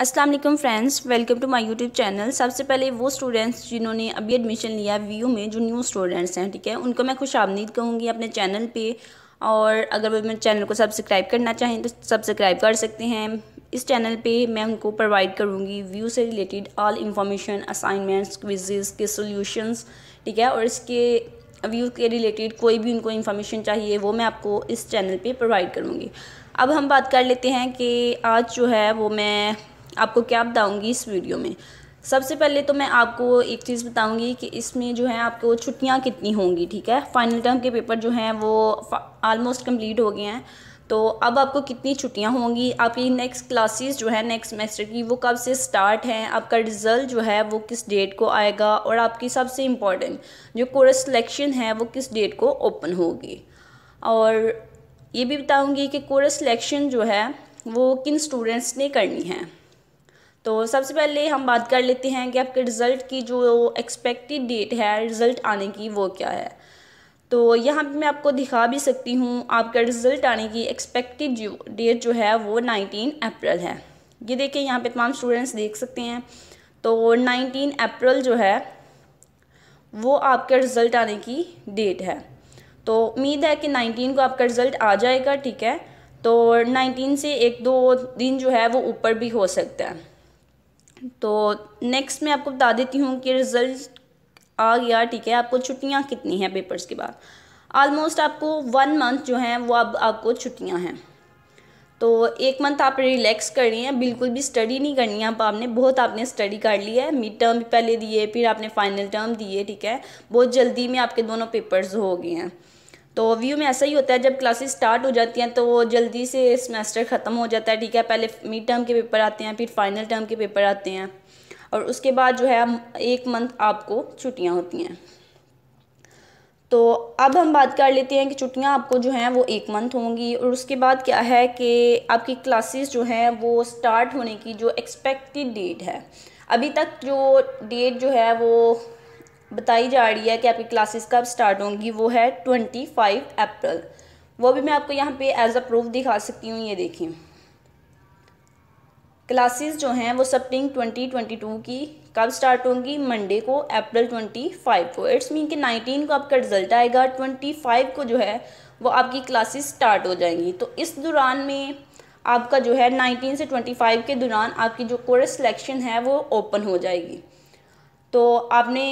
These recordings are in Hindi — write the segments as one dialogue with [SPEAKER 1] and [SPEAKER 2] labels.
[SPEAKER 1] Aslam friends welcome to my YouTube channel सबसे पहले वो स्टूडेंट्स जिन्होंने अभी एडमिशन लिया वी में जो न्यू स्टूडेंट्स हैं ठीक है उनको मैं खुश आमदीद कहूँगी अपने चैनल पे और अगर वो मेरे चैनल को सब्सक्राइब करना चाहें तो सब्सक्राइब कर सकते हैं इस चैनल पे मैं उनको प्रोवाइड करूँगी व्यू से related all information assignments quizzes के सोल्यूशनस ठीक है और इसके व्यू के रिलेटेड कोई भी उनको इन्फॉर्मेशन चाहिए वो मैं आपको इस चैनल पर प्रोवाइड करूँगी अब हम बात कर लेते हैं कि आज जो है वो मैं आपको क्या बताऊँगी इस वीडियो में सबसे पहले तो मैं आपको एक चीज़ बताऊंगी कि इसमें जो है आपको छुट्टियां कितनी होंगी ठीक है फाइनल टर्म के पेपर जो हैं वो आलमोस्ट कंप्लीट हो गए हैं तो अब आपको कितनी छुट्टियां होंगी आपकी नेक्स्ट क्लासेस जो है नेक्स्ट सेमेस्टर की वो कब से स्टार्ट हैं आपका रिज़ल्ट जो है वो किस डेट को आएगा और आपकी सबसे इम्पॉर्टेंट जो कोर्स सिलेक्शन है वो किस डेट को ओपन होगी और ये भी बताऊँगी कि कोर्स सिलेक्शन जो है वो किन स्टूडेंट्स ने करनी है तो सबसे पहले हम बात कर लेते हैं कि आपके रिज़ल्ट की जो एक्सपेक्टेड डेट है रिज़ल्ट आने की वो क्या है तो यहाँ पे मैं आपको दिखा भी सकती हूँ आपका रिज़ल्ट आने की एक्सपेक्टेड डेट जो है वो 19 अप्रैल है ये देखिए यहाँ पे तमाम स्टूडेंट्स देख सकते हैं तो 19 अप्रैल जो है वो आपका रिज़ल्ट आने की डेट है तो उम्मीद है कि नाइनटीन को आपका रिज़ल्ट आ जाएगा ठीक है तो नाइनटीन से एक दो दिन जो है वो ऊपर भी हो सकता है तो नेक्स्ट मैं आपको बता देती हूँ कि रिज़ल्ट आ गया ठीक है आपको छुट्टियाँ कितनी हैं पेपर्स के बाद आलमोस्ट आपको वन मंथ जो है वो अब आपको छुट्टियाँ हैं तो एक मंथ आप रिलैक्स कर रही हैं बिल्कुल भी स्टडी नहीं करनी है आप आपने बहुत आपने स्टडी कर ली है मिड टर्म भी पहले दिए फिर आपने फाइनल टर्म दिए ठीक है बहुत जल्दी में आपके दोनों पेपर्स हो गए हैं तो व्यू में ऐसा ही होता है जब क्लासेस स्टार्ट हो जाती हैं तो वो जल्दी से सेमेस्टर ख़त्म हो जाता है ठीक है पहले मिड टर्म के पेपर आते हैं फिर फाइनल टर्म के पेपर आते हैं और उसके बाद जो है एक मंथ आपको छुट्टियाँ होती हैं तो अब हम बात कर लेते हैं कि छुट्टियाँ आपको जो हैं वो एक मंथ होंगी और उसके बाद क्या है कि आपकी क्लासेस जो हैं वो स्टार्ट होने की जो एक्सपेक्टेड डेट है अभी तक जो डेट जो है वो बताई जा रही है कि आपकी क्लासेस कब स्टार्ट होंगी वो है ट्वेंटी फाइव अप्रैल वो भी मैं आपको यहाँ पे एज अ प्रूफ दिखा सकती हूँ ये देखिए क्लासेस जो हैं वो सप्टिंग ट्वेंटी ट्वेंटी टू की कब स्टार्ट होंगी मंडे को अप्रैल ट्वेंटी फाइव को इट्स मीन कि नाइनटीन को आपका रिजल्ट आएगा ट्वेंटी फाइव को जो है वो आपकी क्लासेस स्टार्ट हो जाएंगी तो इस दौरान में आपका जो है नाइनटीन से फाइव के दौरान आपकी जो कोर्स सिलेक्शन है वो ओपन हो जाएगी तो आपने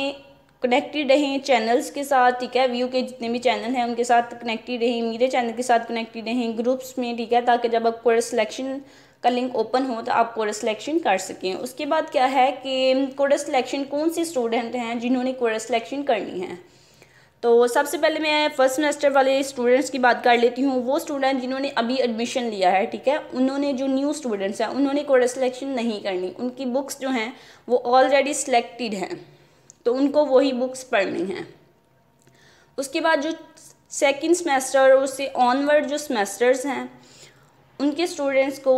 [SPEAKER 1] कनेक्टेड रहें चैनल्स के साथ ठीक है व्यू के जितने भी चैनल हैं उनके साथ कनेक्टेड रहें मेरे चैनल के साथ कनेक्टेड रहें ग्रुप्स में ठीक है ताकि जब आप कोर्स सिलेक्शन का लिंक ओपन हो तो आप कोर्स सिलेक्शन कर सकें उसके बाद क्या है कि कोर्स सिलेक्शन कौन से स्टूडेंट हैं जिन्होंने कोर्स सिलेक्शन करनी है तो सबसे पहले मैं फर्स्ट सेमेस्टर वाले स्टूडेंट्स की बात कर लेती हूँ वो स्टूडेंट जिन्होंने अभी एडमिशन लिया है ठीक है उन्होंने जो न्यू स्टूडेंट्स हैं उन्होंने कोर्स सिलेक्शन नहीं करनी उनकी बुक्स जो हैं वो ऑलरेडी सिलेक्टेड हैं तो उनको वही बुक्स पढ़नी हैं उसके बाद जो सेकेंड सेमेस्टर और उससे ऑनवर्ड जो सेमेस्टर्स हैं उनके स्टूडेंट्स को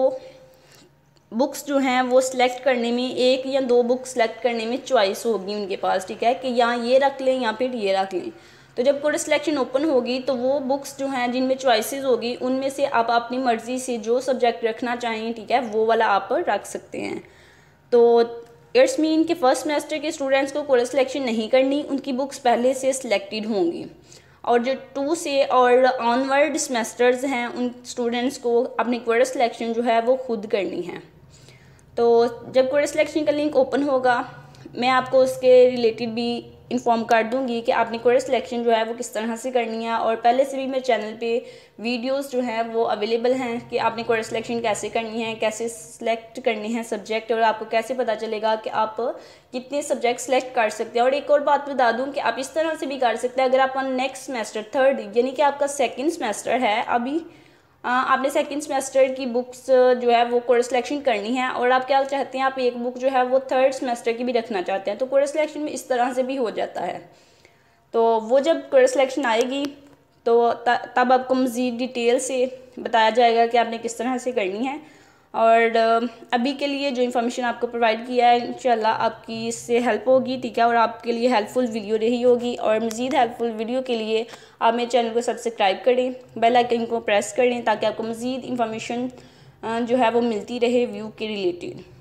[SPEAKER 1] बुक्स जो हैं वो सिलेक्ट करने में एक या दो बुक सिलेक्ट करने में चॉइस होगी उनके पास ठीक है कि या ये रख लें या फिर ये रख लें तो जब कोड सिलेक्शन ओपन होगी तो वो बुक्स जो हैं जिनमें चॉइसेस होगी उनमें से आप अपनी मर्ज़ी से जो सब्जेक्ट रखना चाहें ठीक है वो वाला आप रख सकते हैं तो इट्स मीन कि फ़र्स्ट सेमेस्टर के स्टूडेंट्स को कोर्स सिलेक्शन नहीं करनी उनकी बुक्स पहले से सिलेक्टेड होंगी और जो टू से और ऑनवर्ड सेमेस्टर्स हैं उन स्टूडेंट्स को अपनी कोर्स सिलेक्शन जो है वो खुद करनी है तो जब कोर्स सिलेक्शन का लिंक ओपन होगा मैं आपको उसके रिलेटेड भी इन्फॉर्म कर दूंगी कि आपने कोर्स सिलेक्शन जो है वो किस तरह से करनी है और पहले से भी मेरे चैनल पे वीडियोस जो हैं वो अवेलेबल हैं कि आपने कोर्स सिलेक्शन कैसे करनी है कैसे सिलेक्ट करनी है सब्जेक्ट और आपको कैसे पता चलेगा कि आप कितने सब्जेक्ट सिलेक्ट कर सकते हैं और एक और बात बता दूँ कि आप इस तरह से भी कर सकते हैं अगर आपका नेक्स्ट सेमेस्टर थर्ड यानी कि आपका सेकेंड सेमेस्टर है अभी आपने सेकंड सेमेस्टर की बुक्स जो है वो कोर्स सिलेक्शन करनी है और आप क्या चाहते हैं आप एक बुक जो है वो थर्ड सेमेस्टर की भी रखना चाहते हैं तो कोर्स सिलेक्शन में इस तरह से भी हो जाता है तो वो जब कोर्स सिलेक्शन आएगी तो तब आपको मज़ीद डिटेल से बताया जाएगा कि आपने किस तरह से करनी है और अभी के लिए जो इन्फॉर्मेशन आपको प्रोवाइड किया है इंशाल्लाह आपकी इससे हेल्प होगी ठीक है और आपके लिए हेल्पफुल वीडियो रही होगी और मज़ीद हेल्पफुल वीडियो के लिए आप मेरे चैनल को सब्सक्राइब करें बेल आइकन को प्रेस करें ताकि आपको मज़ीद इन्फॉर्मेशन जो है वो मिलती रहे व्यू के रिलेटेड